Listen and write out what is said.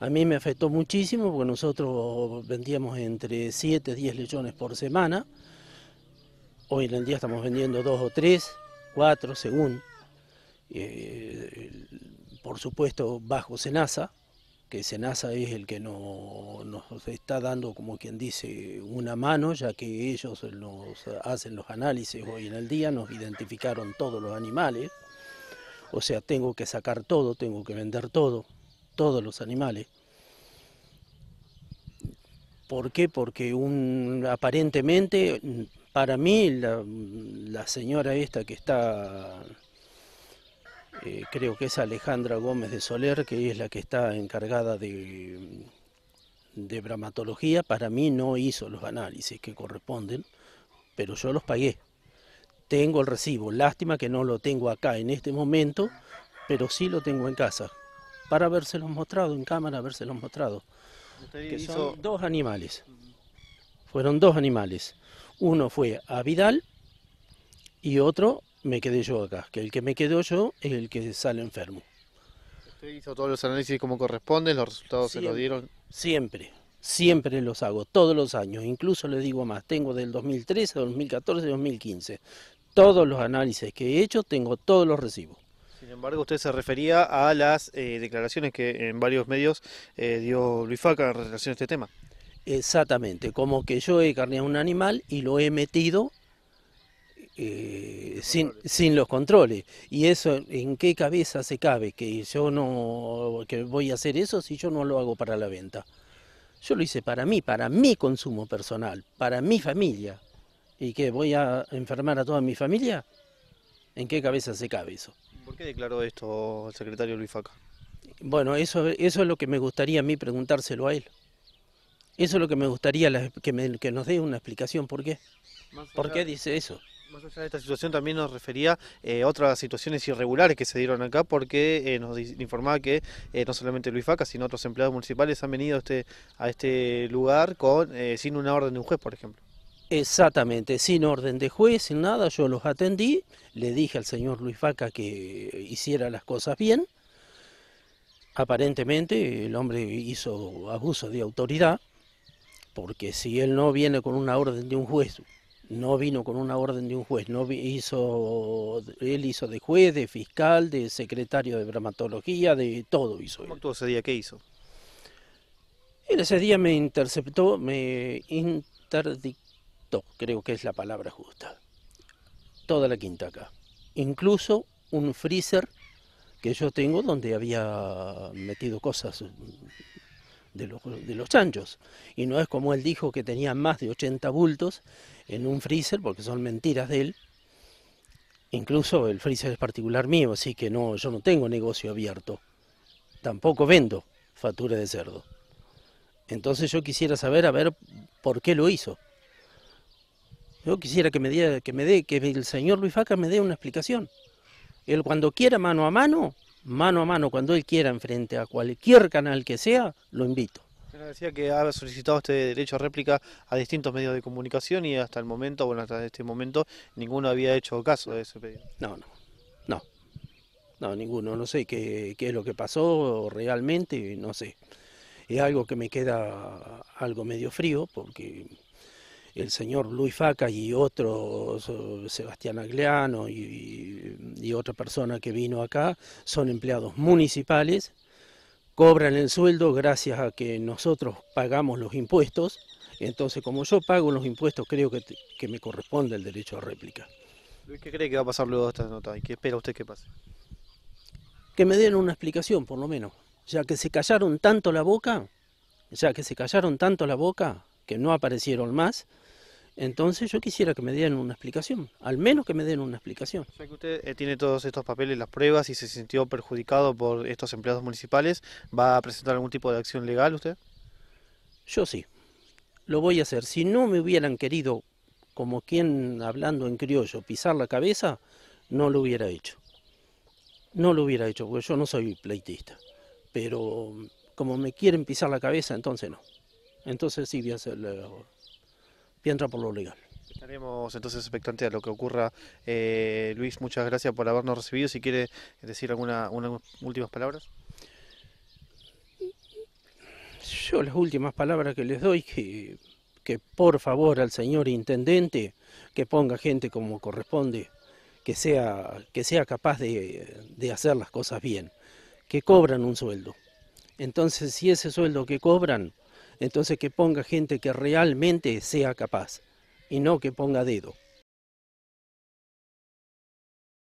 A mí me afectó muchísimo porque nosotros vendíamos entre 7 y 10 lechones por semana. Hoy en el día estamos vendiendo 2 o 3, 4 según. Eh, por supuesto bajo Senasa, que Senasa es el que nos está dando, como quien dice, una mano, ya que ellos nos hacen los análisis hoy en el día, nos identificaron todos los animales. O sea, tengo que sacar todo, tengo que vender todo todos los animales. ¿Por qué? Porque un, aparentemente, para mí, la, señora esta que está, eh, creo que es Alejandra Gómez de Soler, que es la que está encargada de, de bramatología, para mí no hizo los análisis que corresponden, pero yo los pagué. Tengo el recibo, lástima que no lo tengo acá en este momento, pero sí lo tengo en casa para habérselos mostrado en cámara, habérselos mostrado. que son dos animales. Fueron dos animales. Uno fue a Vidal y otro me quedé yo acá, que el que me quedó yo es el que sale enfermo. ¿Usted hizo todos los análisis como corresponde? ¿Los resultados se los dieron? Siempre, siempre los hago, todos los años. Incluso le digo más, tengo del 2013, 2014, 2015. Todos los análisis que he hecho, tengo todos los recibos. Sin embargo, usted se refería a las eh, declaraciones que en varios medios eh, dio Luis Faca en relación a este tema. Exactamente, como que yo he carneado un animal y lo he metido eh, sin, sin, los controles. ¿Y eso en qué cabeza se cabe? Que yo no que voy a hacer eso si yo no lo hago para la venta. Yo lo hice para mí, para mi consumo personal, para mi familia. ¿Y que voy a enfermar a toda mi familia? ¿En qué cabeza se cabe eso? ¿Por qué declaró esto el secretario Luis Faca? Bueno, eso, eso es lo que me gustaría a mí preguntárselo a él. Eso es lo que me gustaría que, nos dé una explicación. ¿Por qué? ¿Por qué dice eso? Más allá de esta situación también nos refería a eh, otras situaciones irregulares que se dieron acá porque eh, nos informaba que eh, no solamente Luis Faca, sino otros empleados municipales han venido este, a este lugar con, sin una orden de un juez, por ejemplo. Exactamente, sin orden de juez, sin nada, yo los atendí, le dije al señor Luis Vaca que hiciera las cosas bien. Aparentemente el hombre hizo abuso de autoridad, porque si él no viene con una orden de un juez, no vino con una orden de un juez, no hizo, él hizo de juez, de fiscal, de secretario de dramatología, de todo hizo. Él. ese día? ¿Qué hizo? ese día me interceptó, me interdictó creo que es la palabra justa. Toda la quinta acá. Incluso un freezer que yo tengo donde había metido cosas de los, de chanchos. Y no es como él dijo que tenía más de 80 bultos en un freezer, porque son mentiras de él. Incluso el freezer es particular mío, así que no, yo no tengo negocio abierto. Tampoco vendo factura de cerdo. Entonces yo quisiera saber, a ver, por qué lo hizo. Yo quisiera que me que me dé, que el señor Luis Faca me dé una explicación. Él cuando quiera mano a mano, mano a mano, cuando él quiera, enfrente a cualquier canal que sea, lo invito. decía que ha solicitado este derecho a réplica a distintos medios de comunicación y hasta el momento, bueno, hasta este momento, ninguno había hecho caso de ese pedido. No, no, no, no, ninguno. No sé qué, qué es lo que pasó realmente, no sé. Es algo que me queda algo medio frío porque el señor Luis Faca y otros, Sebastián Agleano y, otra persona que vino acá, son empleados municipales, cobran el sueldo gracias a que nosotros pagamos los impuestos, entonces como yo pago los impuestos creo que, que me corresponde el derecho a réplica. ¿Qué cree que va a pasar luego de esta nota y qué espera usted que pase? Que me den una explicación por lo menos, ya que se callaron tanto la boca, ya que se callaron tanto la boca que no aparecieron más, entonces yo quisiera que me dieran una explicación, al menos que me den una explicación. Ya que usted eh, tiene todos estos papeles, las pruebas y se sintió perjudicado por estos empleados municipales, ¿va a presentar algún tipo de acción legal usted? Yo sí, lo voy a hacer. Si no me hubieran querido, como quien hablando en criollo, pisar la cabeza, no lo hubiera hecho. No lo hubiera hecho, porque yo no soy pleitista. Pero como me quieren pisar la cabeza, entonces no. Entonces sí voy a hacerlo entra por lo legal. Estaremos entonces expectantes a lo que ocurra. Eh, Luis, muchas gracias por habernos recibido. Si quiere decir alguna, últimas palabras. Yo las últimas palabras que les doy que, que por favor al señor intendente que ponga gente como corresponde, que sea, que sea capaz de, de hacer las cosas bien, que cobran un sueldo. Entonces si ese sueldo que cobran entonces que ponga gente que realmente sea capaz y no que ponga dedo.